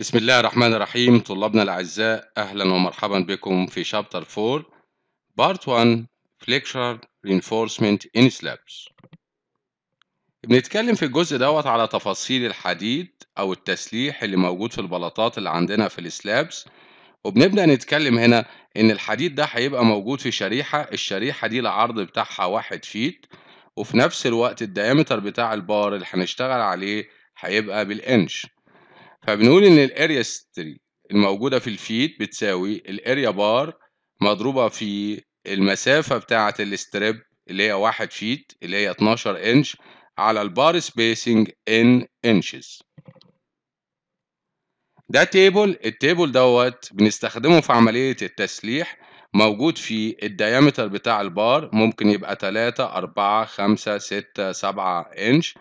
بسم الله الرحمن الرحيم طلابنا الأعزاء أهلا ومرحبا بكم في شابتر 4 بارت 1 فليكشر رينفورسمنت ان سلابس بنتكلم في الجزء دوت على تفاصيل الحديد أو التسليح اللي موجود في البلاطات اللي عندنا في السلابس وبنبدأ نتكلم هنا إن الحديد ده هيبقى موجود في شريحة الشريحة دي العرض بتاعها واحد فيت وفي نفس الوقت الديامتر بتاع البار اللي هنشتغل عليه هيبقى بالإنش فبنقول ان الاريا ستري الموجوده في الفيت بتساوي الاريا بار مضروبه في المسافه بتاعه الاستريب اللي هي 1 فيت اللي هي 12 انش على البار سبيسنج ان انشز ده تيبل التيبل دوت بنستخدمه في عمليه التسليح موجود في الديامتر بتاع البار ممكن يبقى 3 4 5 6 7 انش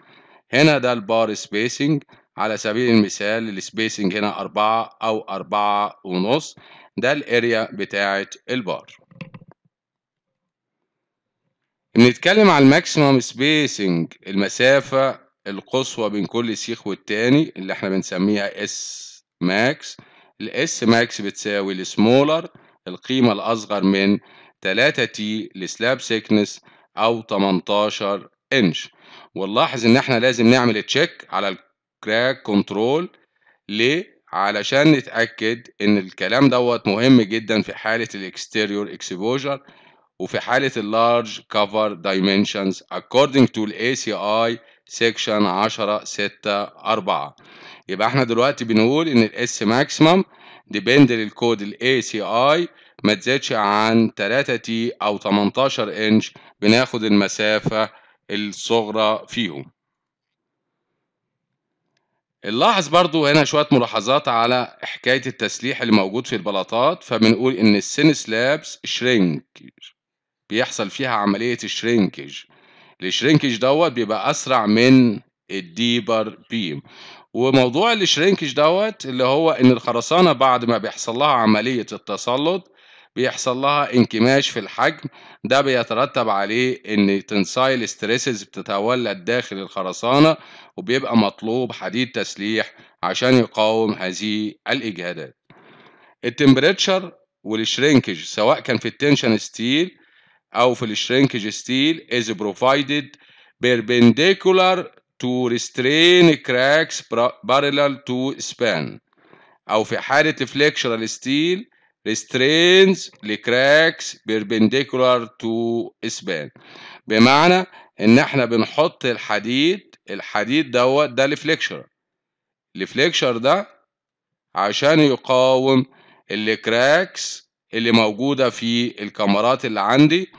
هنا ده البار سبيسنج على سبيل المثال السبيسنج هنا أربعة أو أربعة ونص ده الاريا بتاعة البار بنتكلم على الماكسيمم سبيسنج المسافة القصوى بين كل سيخ والتاني اللي احنا بنسميها اس ماكس الاس ماكس بتساوي السمولر القيمة الأصغر من 3 تي لسلاب سيكنس أو 18 انش ونلاحظ ان احنا لازم نعمل تشيك على كراك كنترول ليه علشان نتأكد إن الكلام دوت مهم جدا في حالة الإكستيريور إكسبوجر وفي حالة اللارج كفر دايمنشنز اكوردنج تو الاي سي اي سيكشن 10 6 4 يبقى احنا دلوقتي بنقول إن الاس ماكسيمم ديبند للكود الاي سي اي ما تزيدش عن 3 تي أو 18 إنش بناخد المسافة الصغرى فيهم نلاحظ برضو هنا شوية ملاحظات على حكاية التسليح اللي موجود في البلاطات فبنقول إن السن سلابس شرينك بيحصل فيها عملية شرينكج الشرينكج دوت بيبقى أسرع من الديبر بيم وموضوع الشرينكج دوت اللي هو إن الخرسانة بعد ما بيحصل لها عملية التسلط بيحصل لها انكماش في الحجم ده بيترتب عليه ان تنسايل ستريسز بتتولد داخل الخرسانة وبيبقى مطلوب حديد تسليح عشان يقاوم هذه الإجهادات التمبريتشر والشرينكج سواء كان في التنشن ستيل أو في الشرينكج ستيل is provided perpendicular to restrain cracks parallel to span أو في حالة فليكشرال ستيل restrains cracks perpendicular to span بمعنى ان احنا بنحط الحديد الحديد دوت ده الفليكشر الفليكشر ده عشان يقاوم الكراكس اللي موجودة في الكاميرات اللي عندي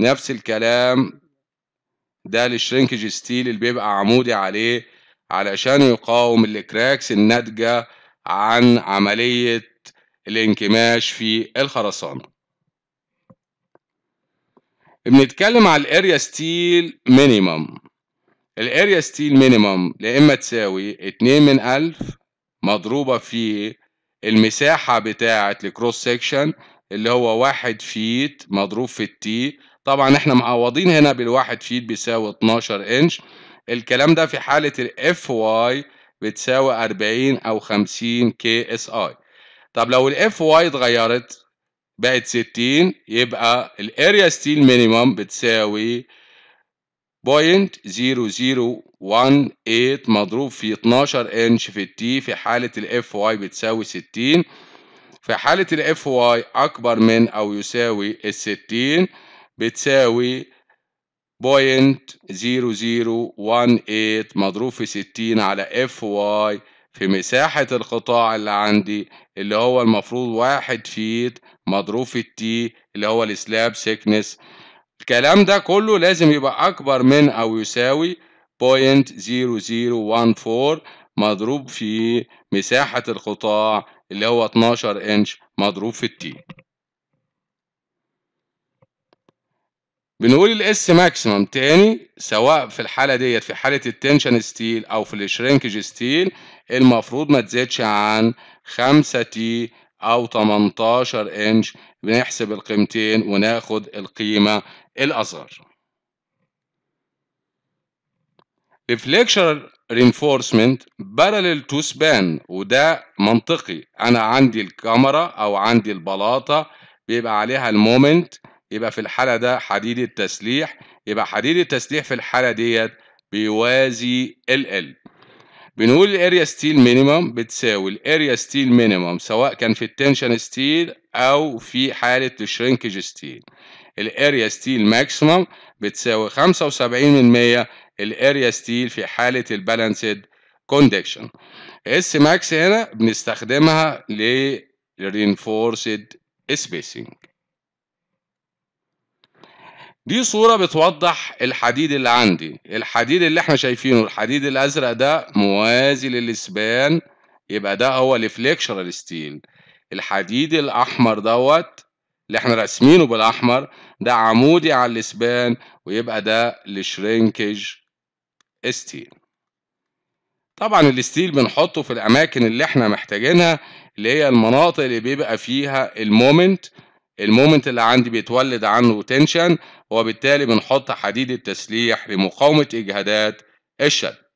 نفس الكلام ده الشرينكج ستيل اللي بيبقى عمودي عليه علشان يقاوم الكراكس الناتجة عن عملية الانكماش في الخرسانة بنتكلم على الاريا ستيل مينيمم الاريا ستيل مينيمم يا اما تساوي 2 من 1000 مضروبة في المساحة بتاعة الكروس سيكشن اللي هو 1 فيت مضروب في التي طبعا احنا معوضين هنا بالواحد فيت بيساوي 12 انش الكلام ده في حالة الاف واي بتساوي 40 او 50 كي اس اي طب لو الاف واي اتغيرت بقت 60 يبقى الاريا ستيل مينيمم بتساوي 0.0018 مضروب في 12 انش في التي في حالة الاف واي بتساوي 60 في حالة الاف واي اكبر من او يساوي ال 60 بتساوي 0.0018 مضروب في 60 على اف واي في مساحة القطاع اللي عندي اللي هو المفروض واحد فيت مضروب في التي اللي هو السلاب سيكنس الكلام ده كله لازم يبقى أكبر من أو يساوي 0.0014 مضروب في مساحة القطاع اللي هو 12 إنش مضروب في التي بنقول الاس ماكسيمم تاني سواء في الحاله ديت في حاله التنشن ستيل او في الشرينكج ستيل المفروض ما تزيدش عن 5 تي او 18 انش بنحسب القيمتين وناخد القيمه الاصغر ريفليكشر رينفورسمنت parallel تو سبان وده منطقي انا عندي الكاميرا او عندي البلاطه بيبقى عليها المومنت يبقى في الحالة ده حديد التسليح يبقى حديد التسليح في الحالة ديت بيوازي ال ال بنقول الاريا ستيل مينيمم بتساوي الاريا ستيل مينيمم سواء كان في التنشن ستيل او في حالة الشرينكج ستيل الاريا ستيل ماكسيمم بتساوي 75% من الاريا ستيل في حالة البالانسد كوندكشن اس ماكس هنا بنستخدمها للرينفورسد سبيسنج دي صورة بتوضح الحديد اللي عندي الحديد اللي احنا شايفينه الحديد الأزرق ده موازي للإسبان يبقى ده هو الفليكشرال ستيل الحديد الأحمر دوت اللي احنا راسمينه بالأحمر ده عمودي على الإسبان ويبقى ده الشرينكج ستيل طبعا الستيل بنحطه في الأماكن اللي احنا محتاجينها اللي هي المناطق اللي بيبقى فيها المومنت المومنت اللي عندي بيتولد عنه تنشن وبالتالي بنحط حديد التسليح لمقاومة إجهادات الشد